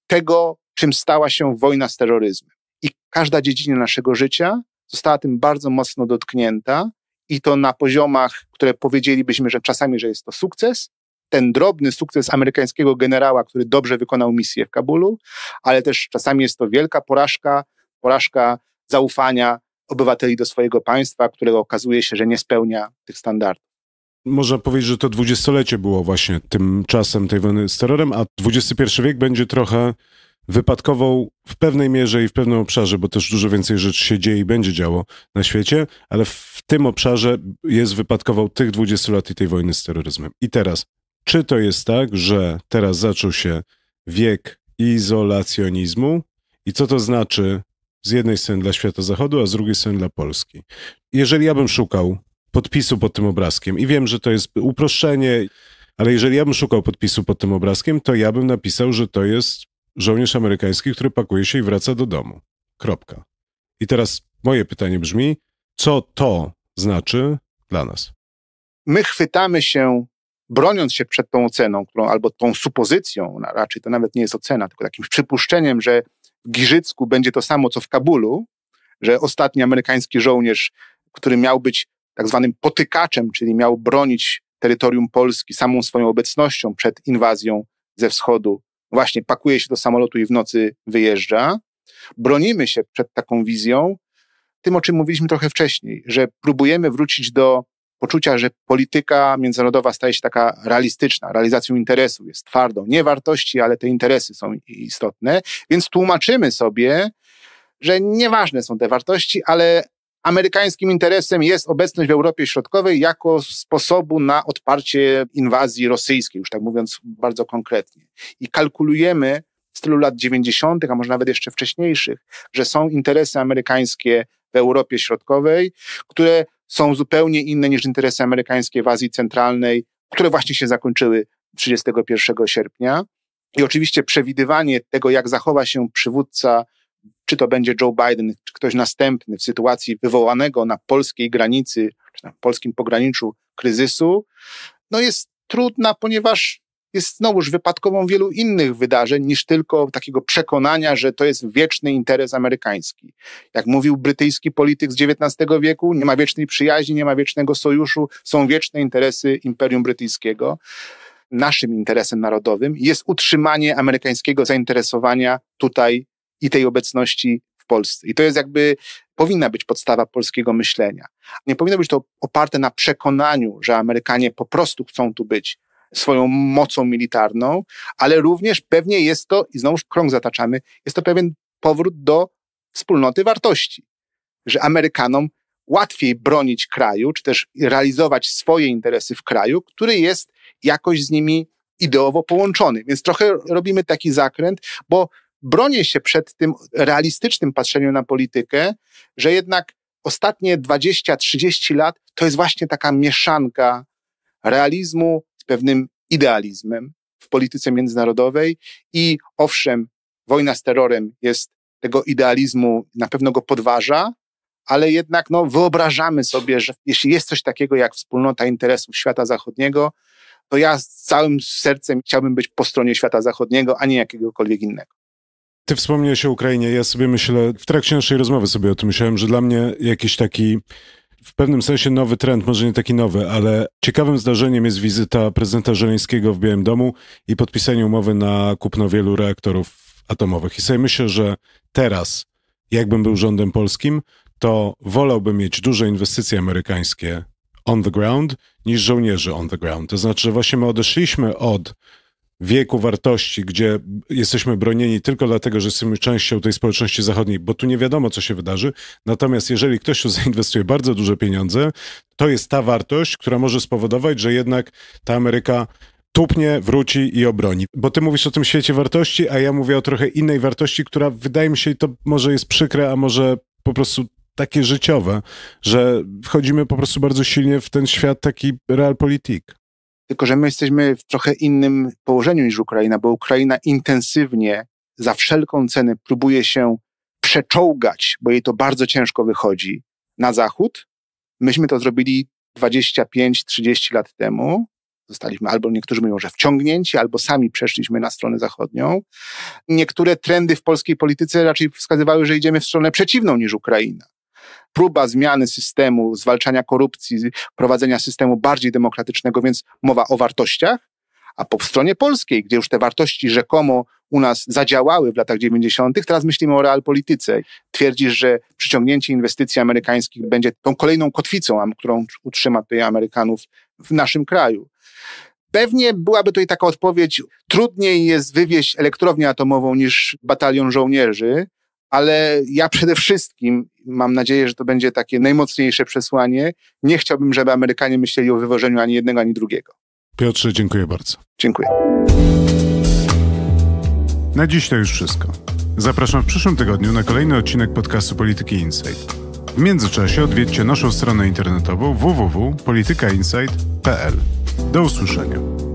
tego, czym stała się wojna z terroryzmem. I każda dziedzina naszego życia została tym bardzo mocno dotknięta i to na poziomach, które powiedzielibyśmy, że czasami, że jest to sukces, ten drobny sukces amerykańskiego generała, który dobrze wykonał misję w Kabulu, ale też czasami jest to wielka porażka, porażka zaufania obywateli do swojego państwa, którego okazuje się, że nie spełnia tych standardów. Można powiedzieć, że to dwudziestolecie było właśnie tym czasem tej wojny z terrorem, a XXI wiek będzie trochę wypadkową w pewnej mierze i w pewnym obszarze, bo też dużo więcej rzeczy się dzieje i będzie działo na świecie, ale w tym obszarze jest wypadkową tych 20 lat i tej wojny z terroryzmem. I teraz, czy to jest tak, że teraz zaczął się wiek izolacjonizmu i co to znaczy z jednej strony dla świata zachodu, a z drugiej strony dla Polski? Jeżeli ja bym szukał podpisu pod tym obrazkiem. I wiem, że to jest uproszczenie, ale jeżeli ja bym szukał podpisu pod tym obrazkiem, to ja bym napisał, że to jest żołnierz amerykański, który pakuje się i wraca do domu. Kropka. I teraz moje pytanie brzmi, co to znaczy dla nas? My chwytamy się, broniąc się przed tą oceną, którą, albo tą supozycją, no, raczej to nawet nie jest ocena, tylko takim przypuszczeniem, że w Giżycku będzie to samo, co w Kabulu, że ostatni amerykański żołnierz, który miał być tak zwanym potykaczem, czyli miał bronić terytorium Polski samą swoją obecnością przed inwazją ze wschodu, właśnie pakuje się do samolotu i w nocy wyjeżdża. Bronimy się przed taką wizją, tym o czym mówiliśmy trochę wcześniej, że próbujemy wrócić do poczucia, że polityka międzynarodowa staje się taka realistyczna, realizacją interesu, jest twardą. Nie wartości, ale te interesy są istotne, więc tłumaczymy sobie, że nieważne są te wartości, ale Amerykańskim interesem jest obecność w Europie Środkowej jako sposobu na odparcie inwazji rosyjskiej, już tak mówiąc bardzo konkretnie. I kalkulujemy w stylu lat 90., a może nawet jeszcze wcześniejszych, że są interesy amerykańskie w Europie Środkowej, które są zupełnie inne niż interesy amerykańskie w Azji Centralnej, które właśnie się zakończyły 31 sierpnia. I oczywiście przewidywanie tego, jak zachowa się przywódca czy to będzie Joe Biden, czy ktoś następny w sytuacji wywołanego na polskiej granicy, czy na polskim pograniczu kryzysu, no jest trudna, ponieważ jest znowuż wypadkową wielu innych wydarzeń niż tylko takiego przekonania, że to jest wieczny interes amerykański. Jak mówił brytyjski polityk z XIX wieku, nie ma wiecznej przyjaźni, nie ma wiecznego sojuszu, są wieczne interesy Imperium Brytyjskiego. Naszym interesem narodowym jest utrzymanie amerykańskiego zainteresowania tutaj i tej obecności w Polsce. I to jest jakby, powinna być podstawa polskiego myślenia. Nie powinno być to oparte na przekonaniu, że Amerykanie po prostu chcą tu być swoją mocą militarną, ale również pewnie jest to, i znowuż krąg zataczamy, jest to pewien powrót do wspólnoty wartości, że Amerykanom łatwiej bronić kraju, czy też realizować swoje interesy w kraju, który jest jakoś z nimi ideowo połączony. Więc trochę robimy taki zakręt, bo bronię się przed tym realistycznym patrzeniem na politykę, że jednak ostatnie 20-30 lat to jest właśnie taka mieszanka realizmu z pewnym idealizmem w polityce międzynarodowej i owszem, wojna z terrorem jest tego idealizmu, na pewno go podważa, ale jednak no, wyobrażamy sobie, że jeśli jest coś takiego jak wspólnota interesów świata zachodniego, to ja z całym sercem chciałbym być po stronie świata zachodniego, a nie jakiegokolwiek innego. Ty wspomniałeś o Ukrainie. Ja sobie myślę, w trakcie naszej rozmowy sobie o tym myślałem, że dla mnie jakiś taki w pewnym sensie nowy trend, może nie taki nowy, ale ciekawym zdarzeniem jest wizyta prezydenta Żeleńskiego w Białym Domu i podpisanie umowy na kupno wielu reaktorów atomowych. I sobie myślę, że teraz, jakbym był rządem polskim, to wolałbym mieć duże inwestycje amerykańskie on the ground niż żołnierzy on the ground. To znaczy, że właśnie my odeszliśmy od wieku, wartości, gdzie jesteśmy bronieni tylko dlatego, że jesteśmy częścią tej społeczności zachodniej, bo tu nie wiadomo, co się wydarzy. Natomiast jeżeli ktoś tu <laughs> zainwestuje bardzo duże pieniądze, to jest ta wartość, która może spowodować, że jednak ta Ameryka tupnie, wróci i obroni. Bo ty mówisz o tym świecie wartości, a ja mówię o trochę innej wartości, która wydaje mi się, i to może jest przykre, a może po prostu takie życiowe, że wchodzimy po prostu bardzo silnie w ten świat taki realpolitik. Tylko, że my jesteśmy w trochę innym położeniu niż Ukraina, bo Ukraina intensywnie, za wszelką cenę próbuje się przeczołgać, bo jej to bardzo ciężko wychodzi, na zachód. Myśmy to zrobili 25-30 lat temu. Zostaliśmy albo niektórzy mówią, że wciągnięci, albo sami przeszliśmy na stronę zachodnią. Niektóre trendy w polskiej polityce raczej wskazywały, że idziemy w stronę przeciwną niż Ukraina próba zmiany systemu, zwalczania korupcji, prowadzenia systemu bardziej demokratycznego, więc mowa o wartościach, a po stronie polskiej, gdzie już te wartości rzekomo u nas zadziałały w latach 90., teraz myślimy o realpolityce. Twierdzisz, że przyciągnięcie inwestycji amerykańskich będzie tą kolejną kotwicą, którą utrzyma tutaj Amerykanów w naszym kraju. Pewnie byłaby tutaj taka odpowiedź: trudniej jest wywieźć elektrownię atomową niż batalion żołnierzy, ale ja przede wszystkim mam nadzieję, że to będzie takie najmocniejsze przesłanie. Nie chciałbym, żeby Amerykanie myśleli o wywożeniu ani jednego, ani drugiego. Piotrze, dziękuję bardzo. Dziękuję. Na dziś to już wszystko. Zapraszam w przyszłym tygodniu na kolejny odcinek podcastu Polityki Insight. W międzyczasie odwiedźcie naszą stronę internetową www.politykainsight.pl. Do usłyszenia.